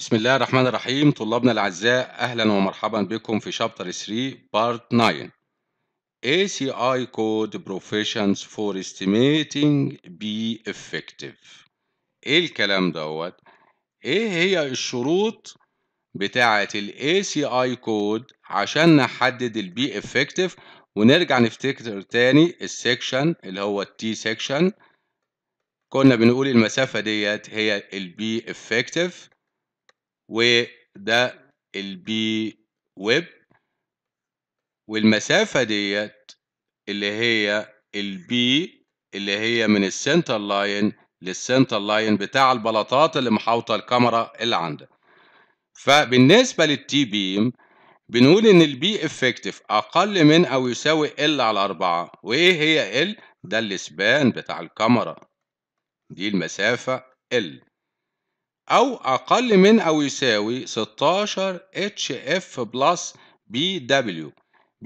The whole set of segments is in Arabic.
بسم الله الرحمن الرحيم طلابنا الأعزاء أهلا ومرحبا بكم في شابتر 3 بارت 9 ACI Code Professions for Estimating Be Effective إيه الكلام دوت؟ إيه هي الشروط بتاعة الـ ACI Code عشان نحدد الـ Be Effective ونرجع نفتكر تاني السكشن اللي هو التي سكشن كنا بنقول المسافة ديت هي الـ Be Effective وده البي ويب والمسافة ديت اللي هي البي اللي هي من السنتر لاين للسنتر لاين بتاع البلاطات اللي محاوطة الكاميرا اللي عندك فبالنسبة للتي بيم بنقول إن البي افكتيف أقل من أو يساوي ال على أربعة وإيه هي ال؟ ده السبان بتاع الكاميرا دي المسافة ال أو أقل من أو يساوي 16 HF بلس BW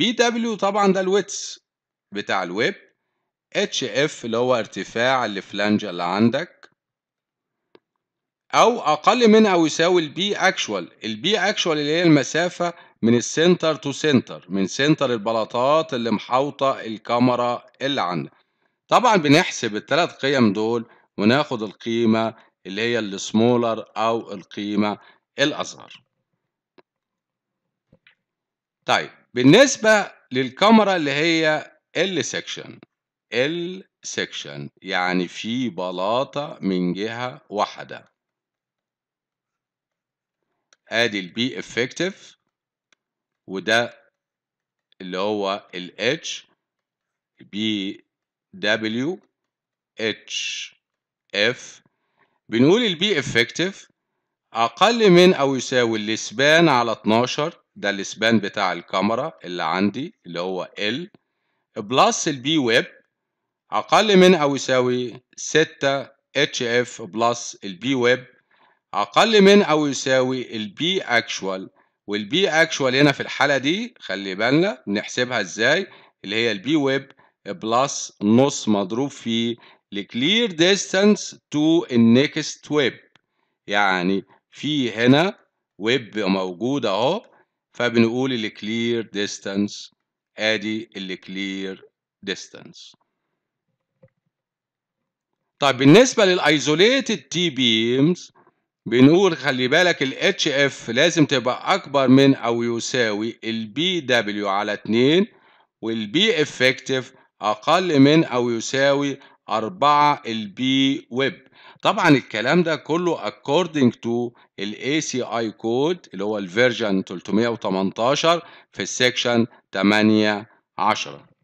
BW طبعا ده الويتس بتاع الويب HF اللي هو ارتفاع الفلانج اللي عندك أو أقل من أو يساوي البي أكشوال البي أكشوال اللي هي المسافة من السنتر تو سنتر من سنتر البلاطات اللي محاوطة الكاميرا اللي عندك طبعا بنحسب الثلاث قيم دول وناخد القيمة اللي هي السمولر أو القيمة الأصغر طيب بالنسبة للكاميرا اللي هي ال سكشن ال سكشن يعني في بلاطة من جهة واحدة ادي البي افكتيف وده اللي هو ال H بي دبليو اتش اف بنقول البي افكتيف اقل من او يساوي الاسبان على 12 ده الاسبان بتاع الكاميرا اللي عندي اللي هو ال بلس البي ويب اقل من او يساوي 6 اتش اف بلس البي ويب اقل من او يساوي البي اكشوال والبي اكشوال هنا في الحاله دي خلي بالنا نحسبها ازاي اللي هي البي ويب بلس نص مضروب في لكلير distance to النكست ويب يعني في هنا ويب موجود اهو فبنقول الclear distance ادي الclear distance طيب بالنسبه للايزوليتد تي بيمز بنقول خلي بالك ال HF لازم تبقى أكبر من أو يساوي ال BW على 2 وال B effective أقل من أو يساوي 4 البي ويب طبعا الكلام ده كله according to ال ACI code اللي هو الفيرجن 318 في السكشن 8 10